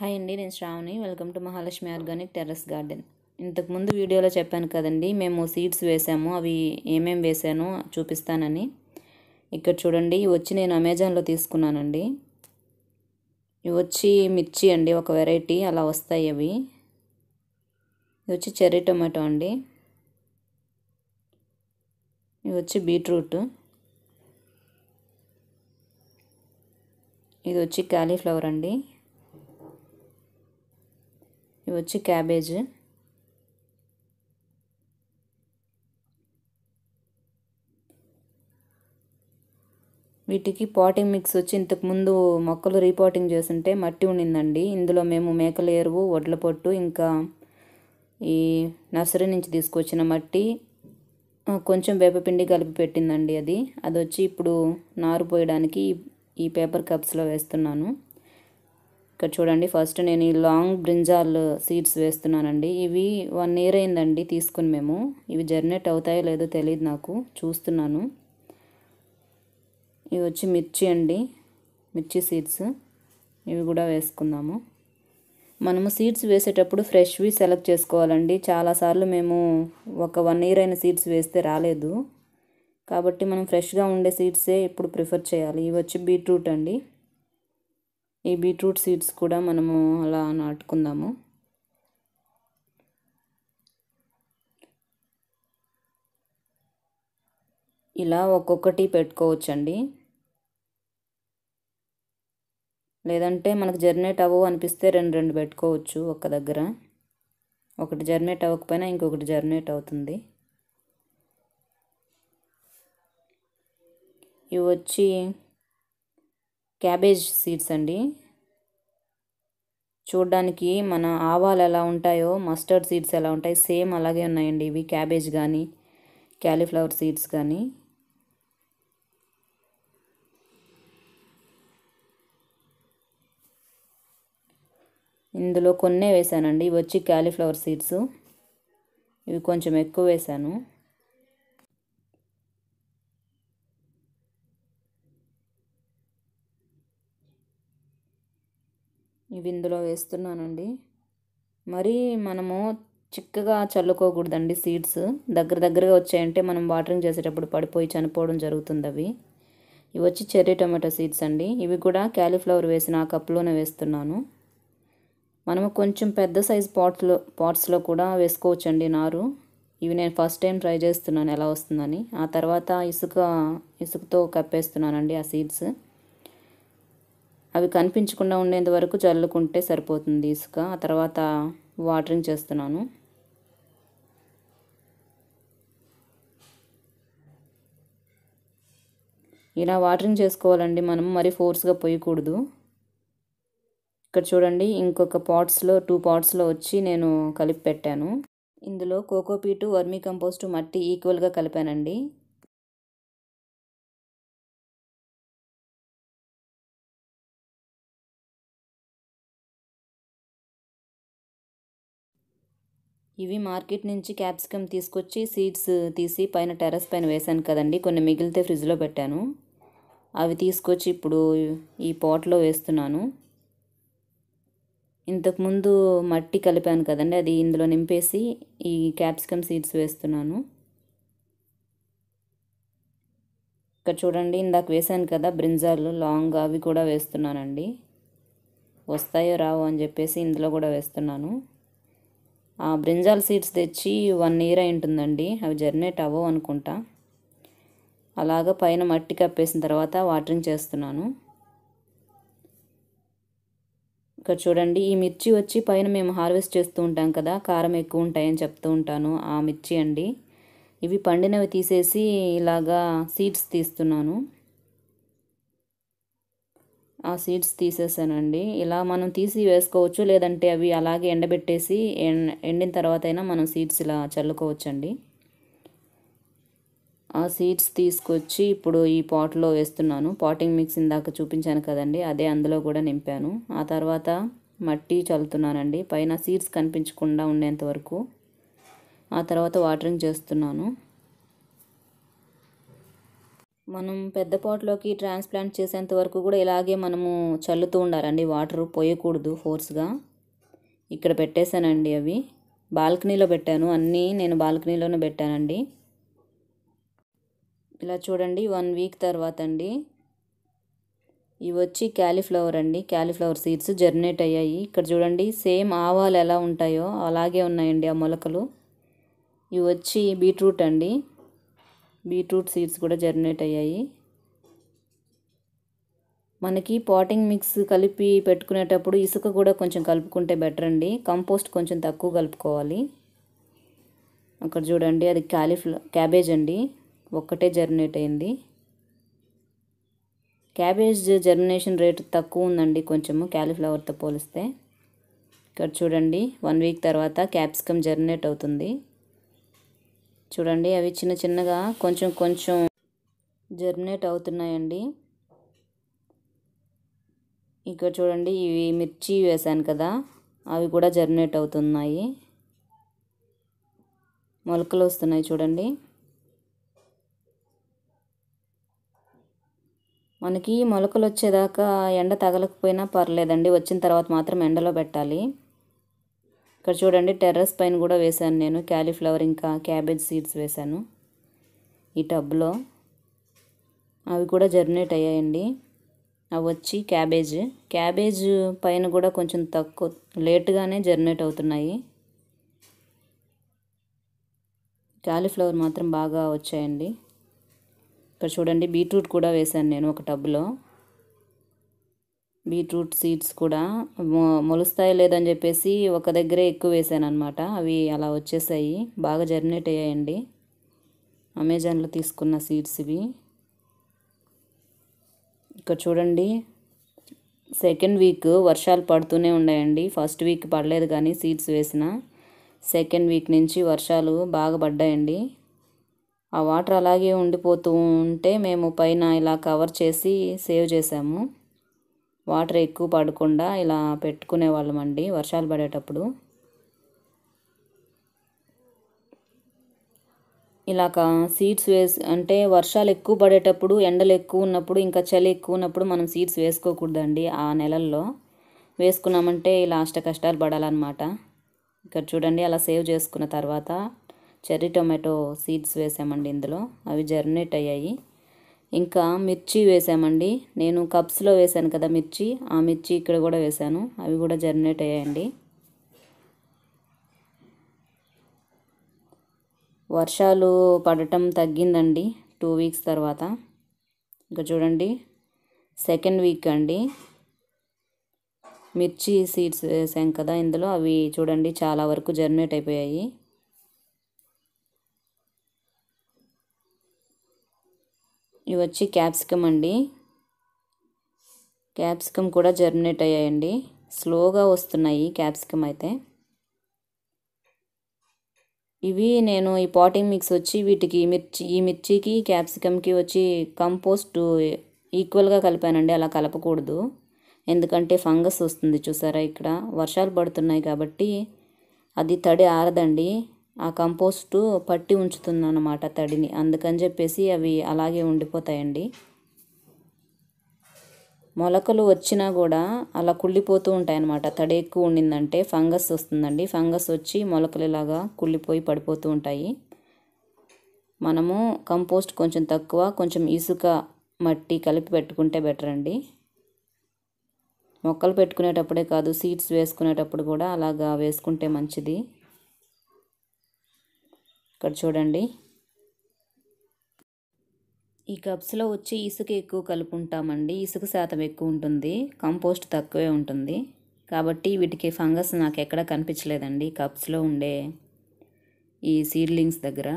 hi అండి నేను Sravani welcome to Mahalakshmi organic terrace garden ఇంతకుముందు వీడియోలో చెప్పాను కదండి మేము సీడ్స్ వేసాము అవి ఏమేమి వేసానో చూపిస్తానని ఇక్కడ చూడండి ఇవి వచ్చి నేను అమెజాన్లో తీసుకున్నానండి ఇవి వచ్చి మిర్చి అండి ఒక వెరైటీ అలా వస్తాయి అవి ఇది వచ్చి చెర్రీ టొమాటో అండి ఇది వచ్చి బీట్రూట్ ఇది వచ్చి కాలీఫ్లవర్ అండి ఇవి వచ్చి క్యాబేజ్ వీటికి పాటింగ్ మిక్స్ వచ్చి ఇంతకుముందు మొక్కలు రీపాటింగ్ చేస్తుంటే మట్టి ఉండిందండి ఇందులో మేము మేకల ఎరువు వడ్ల పొట్టు ఇంకా ఈ నర్సరీ నుంచి తీసుకొచ్చిన మట్టి కొంచెం వేపపిండి కలిపి పెట్టిందండి అది అది వచ్చి ఇప్పుడు నారు పోయడానికి ఈ పేపర్ కప్స్లో వేస్తున్నాను ఇక్కడ చూడండి ఫస్ట్ నేను ఈ లాంగ్ బ్రింజాల్ సీడ్స్ వేస్తున్నానండి ఇవి వన్ ఇయర్ అయిందండి తీసుకుని మేము ఇవి జర్నేట్ అవుతాయో లేదో తెలియదు నాకు చూస్తున్నాను ఇవి వచ్చి మిర్చి అండి మిర్చి సీడ్స్ ఇవి కూడా వేసుకుందాము మనము సీడ్స్ వేసేటప్పుడు ఫ్రెష్వి సెలెక్ట్ చేసుకోవాలండి చాలాసార్లు మేము ఒక వన్ ఇయర్ అయిన సీడ్స్ వేస్తే రాలేదు కాబట్టి మనం ఫ్రెష్గా ఉండే సీడ్సే ఇప్పుడు ప్రిఫర్ చేయాలి ఇవి వచ్చి బీట్రూట్ అండి ఈ బీట్రూట్ సీడ్స్ కూడా మనము అలా నాటుకుందాము ఇలా ఒక్కొక్కటి పెట్టుకోవచ్చండి లేదంటే మనకు జర్నేట్ అవ్వవు అనిపిస్తే రెండు రెండు పెట్టుకోవచ్చు ఒక దగ్గర ఒకటి జర్నేట్ అవ్వకపోయినా ఇంకొకటి జర్నేట్ అవుతుంది ఇవి వచ్చి క్యాబేజ్ సీడ్స్ అండి చూడ్డానికి మన ఆవాలు ఎలా ఉంటాయో మస్టర్డ్ సీడ్స్ ఎలా ఉంటాయి సేమ్ అలాగే ఉన్నాయండి ఇవి క్యాబేజ్ కానీ క్యాలీఫ్లవర్ సీడ్స్ కానీ ఇందులో కొన్నే వేశానండి ఇవి వచ్చి క్యాలీఫ్లవర్ సీడ్స్ ఇవి కొంచెం ఎక్కువ వేశాను ఇవి ఇందులో వేస్తున్నానండి మరి మనము చిక్కగా చల్లుకోకూడదండి సీడ్స్ దగ్గర దగ్గరగా వచ్చాయంటే మనం వాటరింగ్ చేసేటప్పుడు పడిపోయి చనిపోవడం జరుగుతుంది అవి ఇవి వచ్చి చెర్రీ టొమాటో సీడ్స్ అండి ఇవి కూడా క్యాలీఫ్లవర్ వేసిన ఆ కప్లోనే వేస్తున్నాను మనము కొంచెం పెద్ద సైజ్ పాట్స్లో పాట్స్లో కూడా వేసుకోవచ్చండి నారు ఇవి నేను ఫస్ట్ టైం ట్రై చేస్తున్నాను ఎలా వస్తుందని ఆ తర్వాత ఇసుక ఇసుకతో కప్పేస్తున్నానండి ఆ సీడ్స్ అవి కనిపించకుండా ఉండేంత వరకు చల్లుకుంటే సరిపోతుంది ఇసుక ఆ తర్వాత వాటరింగ్ చేస్తున్నాను ఇలా వాటరింగ్ చేసుకోవాలండి మనం మరీ ఫోర్స్గా పోయకూడదు ఇక్కడ చూడండి ఇంకొక పాట్స్లో టూ పాట్స్లో వచ్చి నేను కలిపి పెట్టాను ఇందులో కోకోపీటు వర్మీ కంపోస్టు మట్టి ఈక్వల్గా కలిపానండి ఇవి మార్కెట్ నుంచి క్యాప్సికమ్ తీసుకొచ్చి సీడ్స్ తీసి పైన టెరస్ పైన వేశాను కదండి కొన్ని మిగిలితే ఫ్రిడ్జ్లో పెట్టాను అవి తీసుకొచ్చి ఇప్పుడు ఈ పాట్లో వేస్తున్నాను ఇంతకుముందు మట్టి కలిపాను కదండి అది ఇందులో నింపేసి ఈ క్యాప్సికమ్ సీడ్స్ వేస్తున్నాను ఇక్కడ చూడండి ఇందాక వేశాను కదా బ్రింజాలు లాంగ్ అవి కూడా వేస్తున్నానండి వస్తాయో రావో అని చెప్పేసి ఇందులో కూడా వేస్తున్నాను బ్రింజాల్ సీడ్స్ తెచ్చి వన్ ఇయర్ అయి ఉంటుందండి అవి జర్నేట్ అవ్వవు అనుకుంటా అలాగ పైన మట్టి కప్పేసిన తర్వాత వాటరింగ్ చేస్తున్నాను ఇక్కడ చూడండి ఈ మిర్చి వచ్చి పైన మేము హార్వెస్ట్ చేస్తూ ఉంటాం కదా కారం ఎక్కువ ఉంటాయని చెప్తూ ఉంటాను ఆ మిర్చి అండి ఇవి పండినవి తీసేసి ఇలాగా సీడ్స్ తీస్తున్నాను ఆ సీడ్స్ తీసేసానండి ఇలా మనం తీసి వేసుకోవచ్చు లేదంటే అవి అలాగే ఎండబెట్టేసి ఎండిన తర్వాత అయినా మనం సీడ్స్ ఇలా చల్లుకోవచ్చండి ఆ సీడ్స్ తీసుకొచ్చి ఇప్పుడు ఈ పాట్లో వేస్తున్నాను పాటింగ్ మిక్స్ ఇందాక చూపించాను కదండి అదే అందులో కూడా నింపాను ఆ తర్వాత మట్టి చల్లుతున్నానండి పైన సీడ్స్ కనిపించకుండా ఉండేంత వరకు ఆ తర్వాత వాటరింగ్ చేస్తున్నాను మనం పెద్ద పాట్లోకి ట్రాన్స్ప్లాంట్ చేసేంత వరకు కూడా ఇలాగే మనము చల్లుతూ ఉండాలండి వాటర్ పోయకూడదు ఫోర్స్గా ఇక్కడ పెట్టేశానండి అవి బాల్కనీలో పెట్టాను అన్నీ నేను బాల్కనీలోనే పెట్టానండి ఇలా చూడండి వన్ వీక్ తర్వాత అండి ఇవి వచ్చి క్యాలీఫ్లవర్ అండి క్యాలీఫ్లవర్ సీడ్స్ జర్నేట్ అయ్యాయి ఇక్కడ చూడండి సేమ్ ఆవాలు ఎలా ఉంటాయో అలాగే ఉన్నాయండి ఆ మొలకలు ఇవి వచ్చి బీట్రూట్ అండి బీట్రూట్ సీడ్స్ కూడా జర్మినేట్ అయ్యాయి మనకి పాటింగ్ మిక్స్ కలిపి పెట్టుకునేటప్పుడు ఇసుక కూడా కొంచెం కలుపుకుంటే బెటర్ అండి కంపోస్ట్ కొంచెం తక్కువ కలుపుకోవాలి అక్కడ చూడండి అది క్యాలీఫ్లవర్ క్యాబేజ్ అండి ఒక్కటే జర్మినేట్ అయింది క్యాబేజ్ జర్మినేషన్ రేట్ తక్కువ ఉందండి కొంచెము క్యాలీఫ్లవర్తో పోలిస్తే ఇక్కడ చూడండి వన్ వీక్ తర్వాత క్యాప్సికమ్ జర్మినేట్ అవుతుంది చూడండి అవి చిన్న చిన్నగా కొంచెం కొంచెం జర్మినేట్ అవుతున్నాయండి ఇక్కడ చూడండి ఇవి మిర్చి వేసాను కదా అవి కూడా జర్మినేట్ అవుతున్నాయి మొలకలు వస్తున్నాయి చూడండి మనకి మొలకలు వచ్చేదాకా ఎండ తగలకపోయినా పర్లేదండి వచ్చిన తర్వాత మాత్రం ఎండలో పెట్టాలి ఇక్కడ చూడండి టెర్రస్ పైన కూడా వేశాను నేను క్యాలీఫ్లవర్ ఇంకా క్యాబేజ్ సీడ్స్ వేశాను ఈ టబ్లో అవి కూడా జర్నేట్ అయ్యాయండి అవి వచ్చి క్యాబేజ్ క్యాబేజ్ పైన కూడా కొంచెం తక్కువ లేట్గానే జర్నేట్ అవుతున్నాయి క్యాలీఫ్లవర్ మాత్రం బాగా వచ్చాయండి ఇక్కడ చూడండి బీట్రూట్ కూడా వేశాను నేను ఒక టబ్లో బీట్రూట్ సీడ్స్ కూడా మొలుస్తాయి లేదని చెప్పేసి ఒక దగ్గరే ఎక్కువ వేసాను అనమాట అవి అలా వచ్చేసాయి బాగా జర్నేట్ అయ్యాయండి అమెజాన్లో తీసుకున్న సీడ్స్ ఇవి ఇక చూడండి సెకండ్ వీక్ వర్షాలు పడుతూనే ఉన్నాయండి ఫస్ట్ వీక్ పడలేదు కానీ సీడ్స్ వేసిన సెకండ్ వీక్ నుంచి వర్షాలు బాగా పడ్డాయండి ఆ వాటర్ అలాగే ఉండిపోతూ ఉంటే మేము పైన ఇలా కవర్ చేసి సేవ్ చేసాము వాటర్ ఎక్కువ పడకుండా ఇలా పెట్టుకునే వాళ్ళమండి వర్షాలు పడేటప్పుడు ఇలా సీడ్స్ వేసి అంటే వర్షాలు ఎక్కువ పడేటప్పుడు ఎండలు ఎక్కువ ఉన్నప్పుడు ఇంకా చలి ఎక్కువ ఉన్నప్పుడు మనం సీడ్స్ వేసుకోకూడదండి ఆ నెలల్లో వేసుకున్నామంటే ఇలా అష్ట కష్టాలు పడాలన్నమాట ఇక్కడ చూడండి అలా సేవ్ చేసుకున్న తర్వాత చెర్రీ టొమాటో సీడ్స్ వేసామండి ఇందులో అవి జర్నేట్ అయ్యాయి ఇంకా మిర్చి వేసామండి నేను కప్స్లో వేశాను కదా మిర్చి ఆ మిర్చి ఇక్కడ కూడా వేశాను అవి కూడా జర్నేట్ అయ్యాయండి వర్షాలు పడటం తగ్గిందండి టూ వీక్స్ తర్వాత ఇంకా చూడండి సెకండ్ వీక్ అండి మిర్చి సీడ్స్ వేసాం కదా ఇందులో అవి చూడండి చాలా వరకు జర్నేట్ అయిపోయాయి ఇవి వచ్చి క్యాప్సికమ్ అండి క్యాప్సికమ్ కూడా జర్మినేట్ అయ్యాయండి స్లోగా వస్తున్నాయి క్యాప్సికమ్ అయితే ఇవి నేను ఈ పాటింగ్ మిక్స్ వచ్చి వీటికి మిర్చి ఈ మిర్చికి క్యాప్సికమ్కి వచ్చి కంపోస్ట్ ఈక్వల్గా కలిపానండి అలా కలపకూడదు ఎందుకంటే ఫంగస్ వస్తుంది చూసారా ఇక్కడ వర్షాలు పడుతున్నాయి కాబట్టి అది తడి ఆరదండి ఆ కంపోస్టు పట్టి ఉంచుతుందన్నమాట తడిని అందుకని చెప్పేసి అవి అలాగే ఉండిపోతాయండి మొలకలు వచ్చినా కూడా అలా కుళ్ళిపోతూ ఉంటాయి అన్నమాట తడి ఎక్కువ ఉండిందంటే ఫంగస్ వస్తుందండి ఫంగస్ వచ్చి మొలకలు ఇలాగా కుళ్ళిపోయి పడిపోతూ ఉంటాయి మనము కంపోస్ట్ కొంచెం తక్కువ కొంచెం ఇసుక మట్టి కలిపి పెట్టుకుంటే బెటర్ అండి మొక్కలు పెట్టుకునేటప్పుడే కాదు సీడ్స్ వేసుకునేటప్పుడు కూడా అలాగా వేసుకుంటే మంచిది ఇక్కడ చూడండి ఈ కప్స్లో వచ్చి ఇసుక ఎక్కువ కలుపుంటామండి ఇసుక శాతం ఎక్కువ ఉంటుంది కంపోస్ట్ తక్కువే ఉంటుంది కాబట్టి వీటికి ఫంగస్ నాకు ఎక్కడ కనిపించలేదండి కప్స్లో ఉండే ఈ సీడ్లింగ్స్ దగ్గర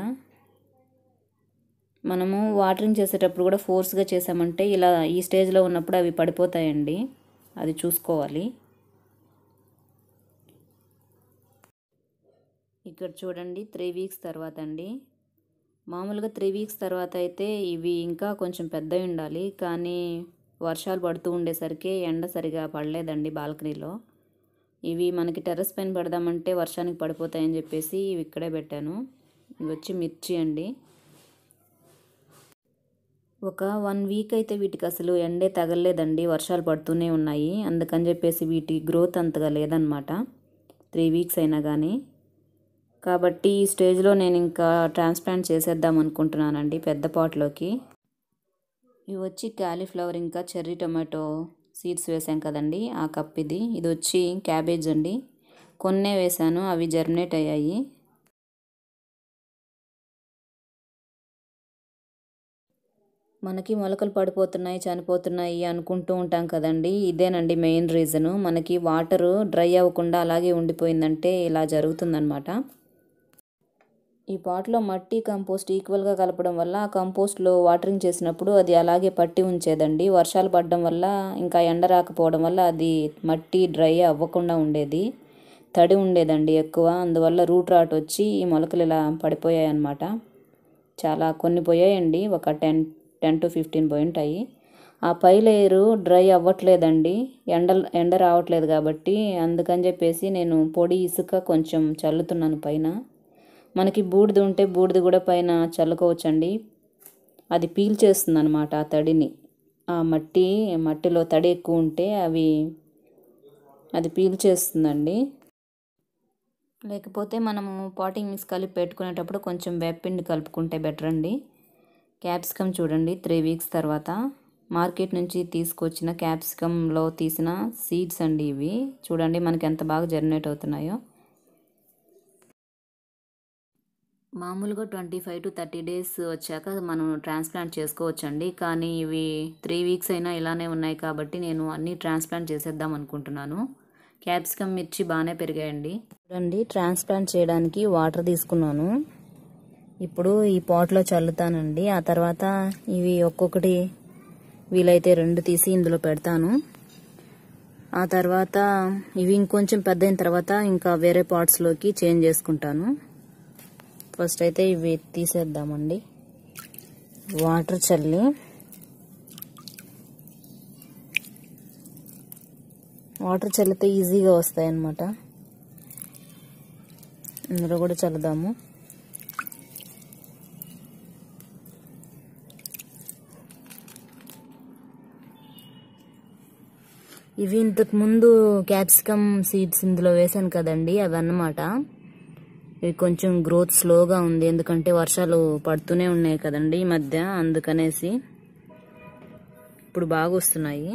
మనము వాటరింగ్ చేసేటప్పుడు కూడా ఫోర్స్గా చేసామంటే ఇలా ఈ స్టేజ్లో ఉన్నప్పుడు అవి పడిపోతాయండి అది చూసుకోవాలి ఇక్కడ చూడండి త్రీ వీక్స్ తర్వాత అండి మామూలుగా త్రీ వీక్స్ తర్వాత అయితే ఇవి ఇంకా కొంచెం పెద్దవి ఉండాలి కానీ వర్షాలు పడుతూ ఉండేసరికి ఎండ సరిగా పడలేదండి బాల్కనీలో ఇవి మనకి టెర్రస్ పైన పెడదామంటే వర్షానికి పడిపోతాయని చెప్పేసి ఇవి ఇక్కడే పెట్టాను ఇవి వచ్చి మిర్చి అండి ఒక వన్ వీక్ అయితే వీటికి అసలు ఎండే తగలలేదండి వర్షాలు పడుతూనే ఉన్నాయి అందుకని చెప్పేసి వీటి గ్రోత్ అంతగా లేదనమాట త్రీ వీక్స్ అయినా కానీ కాబట్టి ఈ స్టేజ్లో నేను ఇంకా ట్రాన్స్ప్లాంట్ చేసేద్దాం అనుకుంటున్నానండి పెద్ద పాట్లోకి ఇవి వచ్చి క్యాలీఫ్లవర్ ఇంకా చెర్రీ టొమాటో సీడ్స్ వేసాం కదండి ఆ కప్ ఇది ఇది వచ్చి క్యాబేజ్ అండి కొన్నే వేశాను అవి జర్మినేట్ అయ్యాయి మనకి మొలకలు పడిపోతున్నాయి చనిపోతున్నాయి అనుకుంటూ ఉంటాం కదండి ఇదేనండి మెయిన్ రీజను మనకి వాటరు డ్రై అవ్వకుండా అలాగే ఉండిపోయిందంటే ఇలా జరుగుతుందనమాట ఈ పాట్లో మట్టి కంపోస్ట్ ఈక్వల్గా కలపడం వల్ల ఆ కంపోస్ట్లో వాటరింగ్ చేసినప్పుడు అది అలాగే పట్టి ఉంచేదండి వర్షాలు పడడం వల్ల ఇంకా ఎండ రాకపోవడం వల్ల అది మట్టి డ్రై అవ్వకుండా ఉండేది తడి ఉండేదండి ఎక్కువ అందువల్ల రూట్ రాట్ వచ్చి ఈ మొలకలు ఇలా పడిపోయాయి అన్నమాట చాలా కొన్ని పోయాయండి ఒక టెన్ టెన్ టు ఫిఫ్టీన్ పోయింటాయి ఆ పై లేయరు డ్రై అవ్వట్లేదండి ఎండ ఎండ రావట్లేదు కాబట్టి అందుకని చెప్పేసి నేను పొడి ఇసుక కొంచెం చల్లుతున్నాను పైన మనకి బూడిద ఉంటే బూడిద కూడా పైన చల్లుకోవచ్చండి అది పీల్చేస్తుంది అనమాట ఆ తడిని ఆ మట్టి మట్టిలో తడి ఎక్కువ ఉంటే అవి అది పీల్చేస్తుందండి లేకపోతే మనము పాటింగ్ మిక్స్ కలిపి పెట్టుకునేటప్పుడు కొంచెం వేపిండి కలుపుకుంటే బెటర్ అండి క్యాప్సికమ్ చూడండి త్రీ వీక్స్ తర్వాత మార్కెట్ నుంచి తీసుకొచ్చిన క్యాప్సికంలో తీసిన సీడ్స్ అండి ఇవి చూడండి మనకి ఎంత బాగా జర్నేట్ అవుతున్నాయో మామూలుగా twenty five to thirty days వచ్చాక మనం ట్రాన్స్ప్లాంట్ చేసుకోవచ్చండి కానీ ఇవి త్రీ వీక్స్ అయినా ఇలానే ఉన్నాయి కాబట్టి నేను అన్నీ ట్రాన్స్ప్లాంట్ చేసేద్దాం అనుకుంటున్నాను క్యాప్సికమ్ మిర్చి బాగానే పెరిగాయండి చూడండి ట్రాన్స్ప్లాంట్ చేయడానికి వాటర్ తీసుకున్నాను ఇప్పుడు ఈ పాట్లో చల్లుతానండి ఆ తర్వాత ఇవి ఒక్కొక్కటి వీలైతే రెండు తీసి ఇందులో పెడతాను ఆ తర్వాత ఇవి ఇంకొంచెం పెద్దయిన తర్వాత ఇంకా వేరే పాట్స్లోకి చేంజ్ చేసుకుంటాను ఫస్ట్ అయితే ఇవి తీసేద్దామండి వాటర్ చల్లి వాటర్ చల్లితే ఈజీగా వస్తాయి అన్నమాట ఇందులో కూడా చల్లుదాము ఇవి ఇంతకు ముందు క్యాప్సికమ్ సీడ్స్ ఇందులో వేసాను కదండి అవి అన్నమాట కొంచెం గ్రోత్ స్లోగా ఉంది ఎందుకంటే వర్షాలు పడుతూనే ఉన్నాయి కదండి ఈ మధ్య అందుకనేసి ఇప్పుడు బాగా వస్తున్నాయి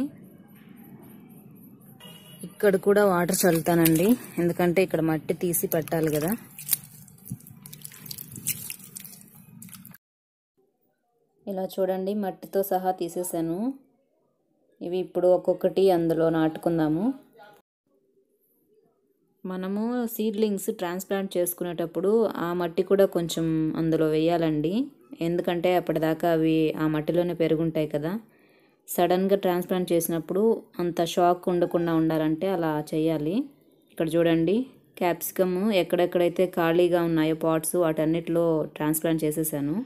ఇక్కడ కూడా వాటర్ చల్లుతానండి ఎందుకంటే ఇక్కడ మట్టి తీసి పెట్టాలి కదా ఇలా చూడండి మట్టితో సహా తీసేసాను ఇవి ఇప్పుడు ఒక్కొక్కటి అందులో నాటుకుందాము మనము సీడ్లింగ్స్ ట్రాన్స్ప్లాంట్ చేసుకునేటప్పుడు ఆ మట్టి కూడా కొంచెం అందులో వేయాలండి ఎందుకంటే అప్పటిదాకా అవి ఆ మట్టిలోనే పెరుగుంటాయి కదా సడన్గా ట్రాన్స్ప్లాంట్ చేసినప్పుడు అంత షాక్ ఉండకుండా ఉండాలంటే అలా చేయాలి ఇక్కడ చూడండి క్యాప్సికమ్ ఎక్కడెక్కడైతే ఖాళీగా ఉన్నాయో పాట్స్ వాటన్నిటిలో ట్రాన్స్ప్లాంట్ చేసేసాను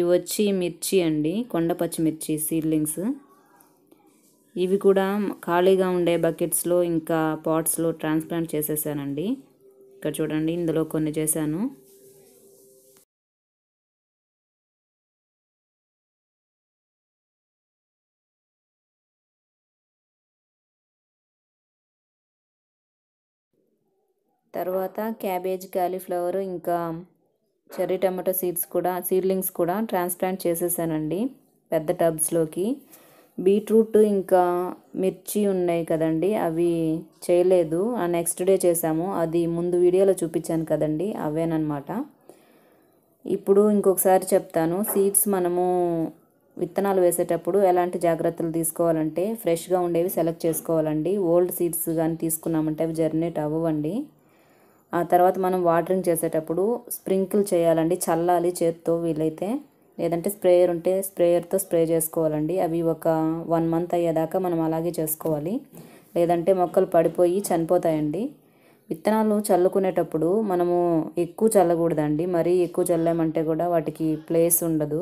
ఇవి వచ్చి మిర్చి అండి కొండ పచ్చిమిర్చి సీడ్లింగ్స్ ఇవి కూడా ఖాళీగా ఉండే బకెట్స్లో ఇంకా పాట్స్లో ట్రాన్స్ప్లాంట్ చేసేసానండి ఇక్కడ చూడండి ఇందులో కొన్ని చేశాను తర్వాత క్యాబేజ్ క్యాలీఫ్లవర్ ఇంకా చెర్రీ టమాటో సీడ్స్ కూడా సీడ్లింగ్స్ కూడా ట్రాన్స్ప్లాంట్ చేసేసానండి పెద్ద టబ్స్లోకి బీట్రూట్ ఇంకా మిర్చి ఉన్నాయి కదండి అవి చేయలేదు ఆ నెక్స్ట్ డే చేసాము అది ముందు వీడియోలో చూపించాను కదండి అవేనమాట ఇప్పుడు ఇంకొకసారి చెప్తాను సీడ్స్ మనము విత్తనాలు వేసేటప్పుడు ఎలాంటి జాగ్రత్తలు తీసుకోవాలంటే ఫ్రెష్గా ఉండేవి సెలెక్ట్ చేసుకోవాలండి ఓల్డ్ సీడ్స్ కానీ తీసుకున్నామంటే అవి జర్నేట్ అవ్వండి ఆ తర్వాత మనం వాటరింగ్ చేసేటప్పుడు స్ప్రింకిల్ చేయాలండి చల్లాలి చేత్తో వీలైతే లేదంటే స్ప్రేయర్ ఉంటే స్ప్రేయర్తో స్ప్రే చేసుకోవాలండి అవి ఒక వన్ మంత్ అయ్యేదాకా మనం అలాగే చేసుకోవాలి లేదంటే మొక్కలు పడిపోయి చనిపోతాయండి విత్తనాలు చల్లుకునేటప్పుడు మనము ఎక్కువ చల్లకూడదండి మరీ ఎక్కువ చల్లామంటే కూడా వాటికి ప్లేస్ ఉండదు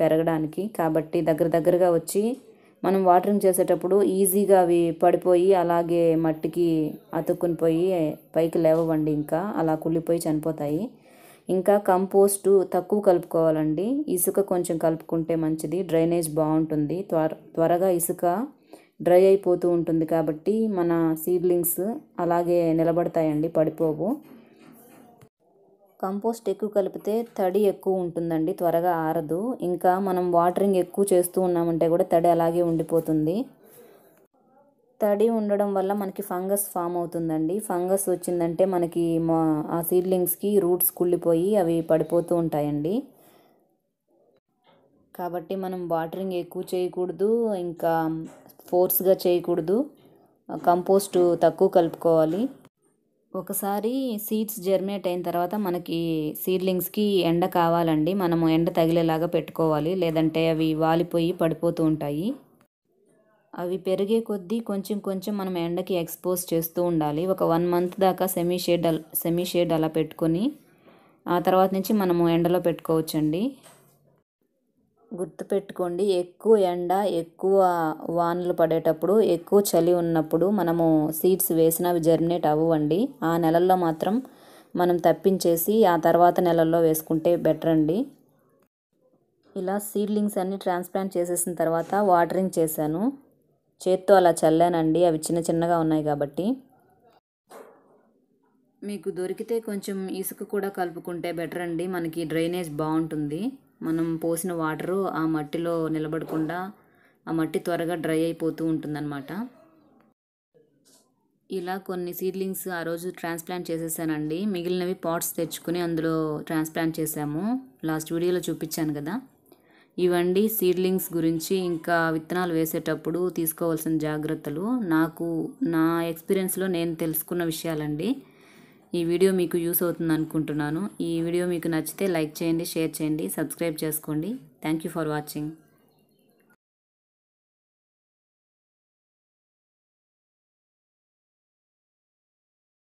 పెరగడానికి కాబట్టి దగ్గర దగ్గరగా వచ్చి మనం వాటరింగ్ చేసేటప్పుడు ఈజీగా అవి పడిపోయి అలాగే మట్టికి అతుక్కుని పోయి పైకి లేవండి ఇంకా అలా కుళ్ళిపోయి చనిపోతాయి ఇంకా కంపోస్టు తక్కువ కలుపుకోవాలండి ఇసుక కొంచెం కలుపుకుంటే మంచిది డ్రైనేజ్ బాగుంటుంది త్వర త్వరగా ఇసుక డ్రై అయిపోతూ ఉంటుంది కాబట్టి మన సీడ్లింగ్స్ అలాగే నిలబడతాయండి పడిపోవు కంపోస్ట్ ఎక్కువ కలిపితే తడి ఎక్కువ ఉంటుందండి త్వరగా ఆరదు ఇంకా మనం వాటరింగ్ ఎక్కువ చేస్తూ ఉన్నామంటే కూడా తడి అలాగే ఉండిపోతుంది తడి ఉండడం వల్ల మనకి ఫంగస్ ఫామ్ అవుతుందండి ఫంగస్ వచ్చిందంటే మనకి మా ఆ సీడ్లింగ్స్కి రూట్స్ కుళ్ళిపోయి అవి పడిపోతూ ఉంటాయండి కాబట్టి మనం వాటరింగ్ ఎక్కువ చేయకూడదు ఇంకా ఫోర్స్గా చేయకూడదు కంపోస్ట్ తక్కువ కలుపుకోవాలి ఒకసారి సీడ్స్ జర్మినేట్ అయిన తర్వాత మనకి సీడ్లింగ్స్కి ఎండ కావాలండి మనము ఎండ తగిలేలాగా పెట్టుకోవాలి లేదంటే అవి వాలిపోయి పడిపోతూ ఉంటాయి అవి పెరిగే కొద్దీ కొంచెం కొంచెం మనం ఎండకి ఎక్స్పోజ్ చేస్తూ ఉండాలి ఒక వన్ మంత్ దాకా సెమీ షేడ్ సెమీ షేడ్ అలా పెట్టుకొని ఆ తర్వాత నుంచి మనము ఎండలో పెట్టుకోవచ్చండి గుర్తుపెట్టుకోండి ఎక్కువ ఎండ ఎక్కువ వానలు పడేటప్పుడు ఎక్కువ చలి ఉన్నప్పుడు మనము సీడ్స్ వేసినా అవి జర్మినేట్ అవ్వండి ఆ నెలల్లో మాత్రం మనం తప్పించేసి ఆ తర్వాత నెలల్లో వేసుకుంటే బెటర్ అండి ఇలా సీడ్లింగ్స్ అన్ని ట్రాన్స్ప్లాంట్ చేసేసిన తర్వాత వాటరింగ్ చేశాను చేత్తో అలా చల్లానండి అవి చిన్న చిన్నగా ఉన్నాయి కాబట్టి మీకు దొరికితే కొంచెం ఇసుక కూడా కలుపుకుంటే బెటర్ అండి మనకి డ్రైనేజ్ బాగుంటుంది మనం పోసిన వాటరు ఆ మట్టిలో నిలబడకుండా ఆ మట్టి త్వరగా డ్రై అయిపోతూ ఉంటుందన్నమాట ఇలా కొన్ని సీడ్లింగ్స్ ఆ రోజు ట్రాన్స్ప్లాంట్ చేసేసానండి మిగిలినవి పాట్స్ తెచ్చుకుని అందులో ట్రాన్స్ప్లాంట్ చేసాము లాస్ట్ వీడియోలో చూపించాను కదా ఇవండి సీడ్లింగ్స్ గురించి ఇంకా విత్తనాలు వేసేటప్పుడు తీసుకోవాల్సిన జాగ్రత్తలు నాకు నా ఎక్స్పీరియన్స్లో నేను తెలుసుకున్న విషయాలండి ఈ వీడియో మీకు యూస్ అవుతుంది అనుకుంటున్నాను ఈ వీడియో మీకు నచ్చితే లైక్ చేయండి షేర్ చేయండి సబ్స్క్రైబ్ చేసుకోండి థ్యాంక్ యూ ఫర్ వాచింగ్